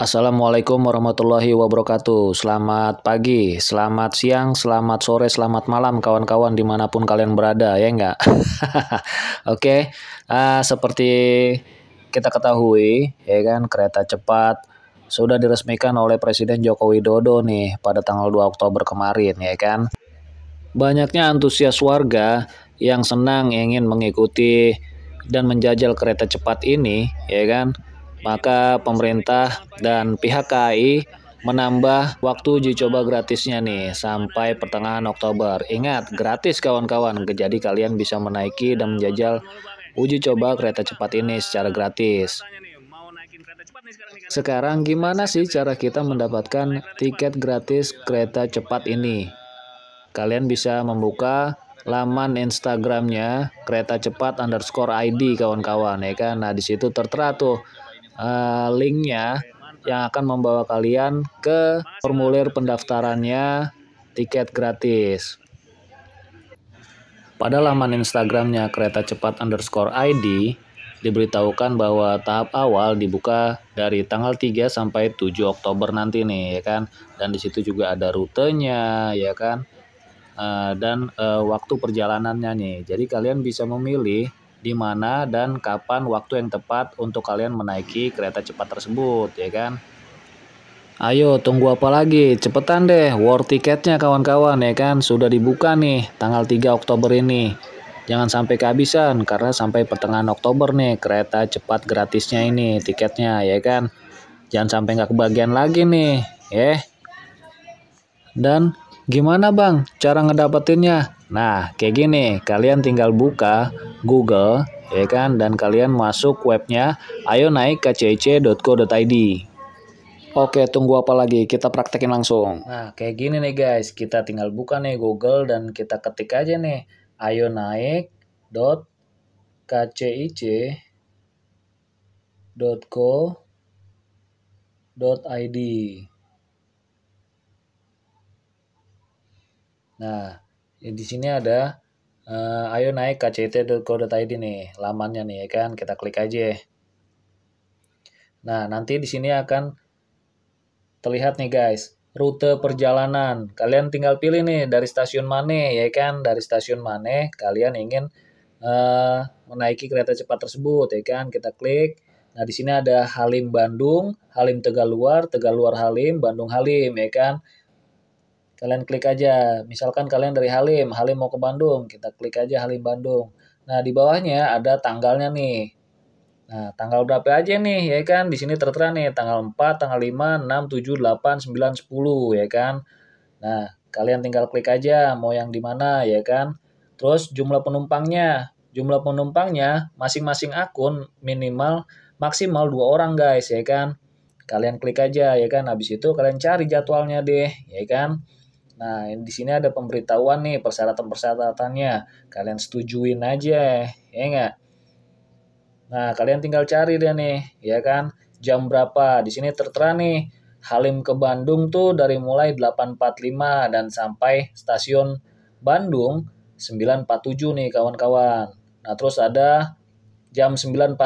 Assalamualaikum warahmatullahi wabarakatuh. Selamat pagi, selamat siang, selamat sore, selamat malam kawan-kawan dimanapun kalian berada ya enggak. Oke, okay. uh, seperti kita ketahui ya kan kereta cepat sudah diresmikan oleh Presiden Joko Widodo nih pada tanggal 2 Oktober kemarin ya kan. Banyaknya antusias warga yang senang ingin mengikuti dan menjajal kereta cepat ini ya kan maka pemerintah dan pihak KAI menambah waktu uji coba gratisnya nih sampai pertengahan Oktober. Ingat, gratis kawan-kawan. Jadi kalian bisa menaiki dan menjajal uji coba kereta cepat ini secara gratis. Sekarang gimana sih cara kita mendapatkan tiket gratis kereta cepat ini? Kalian bisa membuka laman Instagramnya kereta cepat underscore ID kawan-kawan ya kan. Nah di situ tertera tuh Eh, linknya yang akan membawa kalian ke formulir pendaftarannya tiket gratis. Pada laman Instagramnya kereta cepat underscore ID, diberitahukan bahwa tahap awal dibuka dari tanggal 3 sampai 7 Oktober nanti nih ya kan dan disitu juga ada rutenya ya kan eh, dan eh, waktu perjalanannya nih jadi kalian bisa memilih di mana dan kapan waktu yang tepat untuk kalian menaiki kereta cepat tersebut, ya kan? Ayo tunggu apa lagi? Cepetan deh, war tiketnya kawan-kawan ya kan sudah dibuka nih tanggal 3 Oktober ini. Jangan sampai kehabisan karena sampai pertengahan Oktober nih kereta cepat gratisnya ini tiketnya ya kan. Jangan sampai nggak kebagian lagi nih, ya. Dan gimana bang cara ngedapetinnya? Nah, kayak gini, kalian tinggal buka Google, ya kan, dan kalian masuk webnya ayo naik kcc.co.id. Oke, tunggu apa lagi? Kita praktekin langsung. Nah, kayak gini nih guys, kita tinggal buka nih Google dan kita ketik aja nih ayo naik dot kcic dot co dot id. Nah, ya, di sini ada uh, ayo naik kct.co.id nih lamannya nih ya kan kita klik aja nah nanti di sini akan terlihat nih guys rute perjalanan kalian tinggal pilih nih dari stasiun mana ya kan dari stasiun mana kalian ingin uh, menaiki kereta cepat tersebut ya kan kita klik nah di sini ada Halim Bandung Halim Tegaluar Tegaluar Halim Bandung Halim ya kan Kalian klik aja. Misalkan kalian dari Halim, Halim mau ke Bandung, kita klik aja Halim Bandung. Nah, di bawahnya ada tanggalnya nih. Nah, tanggal berapa aja nih, ya kan? Di sini tertera nih, tanggal 4, tanggal 5, 6, 7, 8, 9, 10, ya kan? Nah, kalian tinggal klik aja mau yang di mana, ya kan? Terus jumlah penumpangnya, jumlah penumpangnya masing-masing akun minimal maksimal dua orang guys ya kan kalian klik aja ya kan habis itu kalian cari jadwalnya deh ya kan Nah, di sini ada pemberitahuan nih persyaratan-persyaratannya. Kalian setujuin aja, ya enggak? Nah, kalian tinggal cari dia nih, ya kan? Jam berapa? Di sini tertera nih, Halim ke Bandung tuh dari mulai 8.45 dan sampai stasiun Bandung 9.47 nih kawan-kawan. Nah, terus ada jam 9.45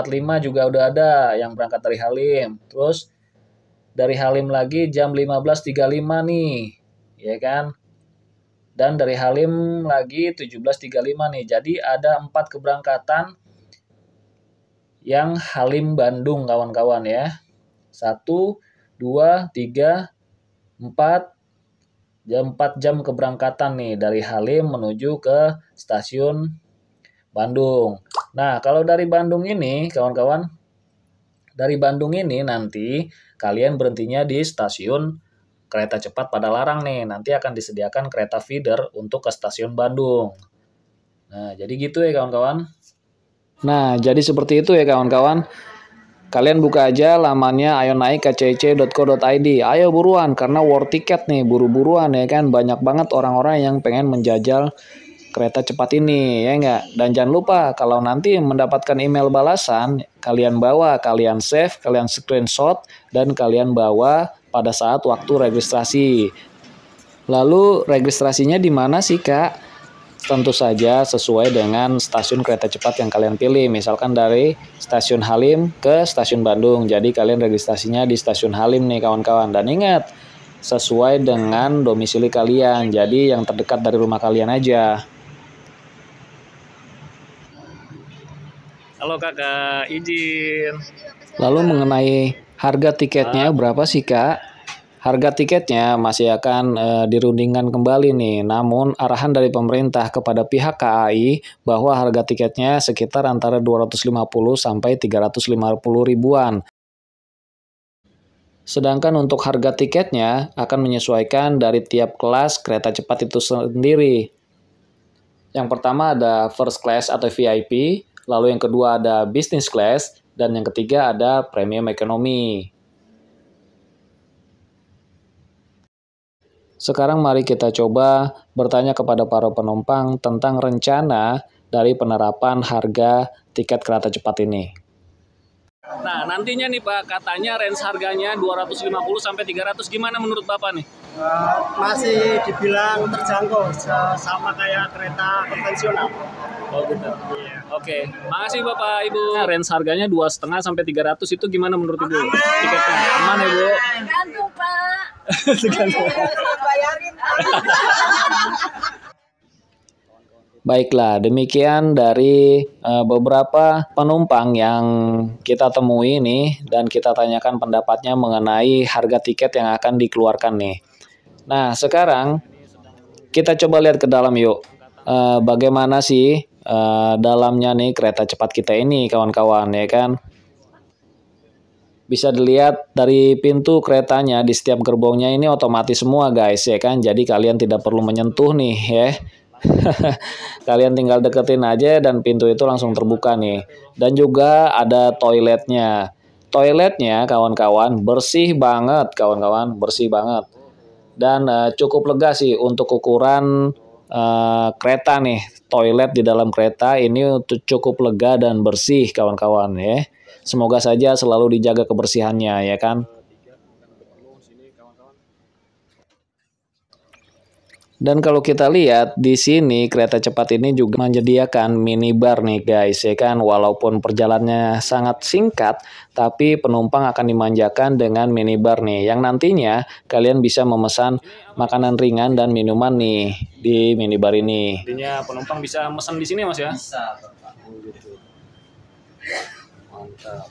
juga udah ada yang berangkat dari Halim. Terus dari Halim lagi jam 15.35 nih ya kan? Dan dari Halim lagi 1735 nih. Jadi ada empat keberangkatan yang Halim Bandung kawan-kawan ya. Satu, dua, tiga, empat, jam 4 jam keberangkatan nih dari Halim menuju ke stasiun Bandung. Nah, kalau dari Bandung ini kawan-kawan dari Bandung ini nanti kalian berhentinya di stasiun kereta cepat pada larang nih, nanti akan disediakan kereta feeder untuk ke stasiun Bandung. Nah, jadi gitu ya kawan-kawan. Nah, jadi seperti itu ya kawan-kawan. Kalian buka aja lamannya ayo naik kcc.co.id. Ayo buruan karena war ticket nih, buru-buruan ya kan. Banyak banget orang-orang yang pengen menjajal kereta cepat ini, ya enggak? Dan jangan lupa kalau nanti mendapatkan email balasan, kalian bawa, kalian save, kalian screenshot, dan kalian bawa pada saat waktu registrasi. Lalu registrasinya di mana sih kak? Tentu saja sesuai dengan stasiun kereta cepat yang kalian pilih. Misalkan dari stasiun Halim ke stasiun Bandung. Jadi kalian registrasinya di stasiun Halim nih kawan-kawan. Dan ingat, sesuai dengan domisili kalian. Jadi yang terdekat dari rumah kalian aja. kakak, izin. Lalu mengenai harga tiketnya ah. berapa sih kak? Harga tiketnya masih akan e, dirundingkan kembali nih, namun arahan dari pemerintah kepada pihak KAI bahwa harga tiketnya sekitar antara 250 sampai 350 ribuan. Sedangkan untuk harga tiketnya akan menyesuaikan dari tiap kelas kereta cepat itu sendiri. Yang pertama ada first class atau VIP, Lalu yang kedua ada business class dan yang ketiga ada premium ekonomi. Sekarang mari kita coba bertanya kepada para penumpang tentang rencana dari penerapan harga tiket kereta cepat ini. Nah, nantinya nih Pak, katanya range harganya 250 sampai 300. Gimana menurut Bapak nih? Eh, masih dibilang terjangkau sama kayak kereta konvensional. Oh gitu. Oke, makasih Bapak Ibu. Nah, range harganya dua setengah sampai tiga ratus itu gimana menurut Ibu? Tiketnya aman ya Bu? Gantung Pak. Tergantung. Bayarin. Baiklah, demikian dari eh, beberapa penumpang yang kita temui ini dan kita tanyakan pendapatnya mengenai harga tiket yang akan dikeluarkan nih. Nah, sekarang kita coba lihat ke dalam yuk. Eh, bagaimana sih uh, dalamnya nih kereta cepat kita ini kawan-kawan ya kan. Bisa dilihat dari pintu keretanya di setiap gerbongnya ini otomatis semua guys ya kan. Jadi kalian tidak perlu menyentuh nih ya. kalian tinggal deketin aja dan pintu itu langsung terbuka nih. Dan juga ada toiletnya. Toiletnya kawan-kawan bersih banget kawan-kawan, bersih banget. Dan uh, cukup lega sih untuk ukuran Eh, kereta nih, toilet di dalam kereta ini cukup lega dan bersih kawan-kawan ya. Semoga saja selalu dijaga kebersihannya ya kan. Dan kalau kita lihat di sini kereta cepat ini juga menyediakan minibar nih guys ya kan walaupun perjalanannya sangat singkat tapi penumpang akan dimanjakan dengan minibar nih yang nantinya kalian bisa memesan makanan ringan dan minuman nih di minibar ini. Artinya penumpang bisa memesan di sini Mas ya? Bisa, Mantap.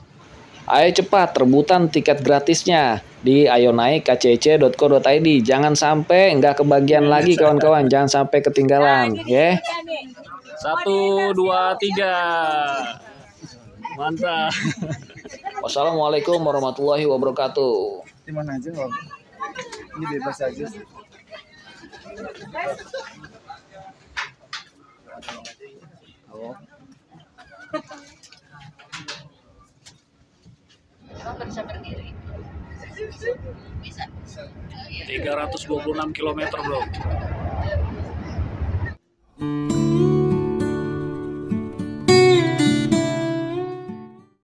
Ayo cepat rebutan tiket gratisnya di ayo Jangan sampai nggak kebagian lagi kawan-kawan. Jangan sampai ketinggalan, nah, ya. Satu, dua, tiga. Mantap. Wassalamualaikum warahmatullahi wabarakatuh. Di mana aja, Ini bebas aja. 326 iya. km bro.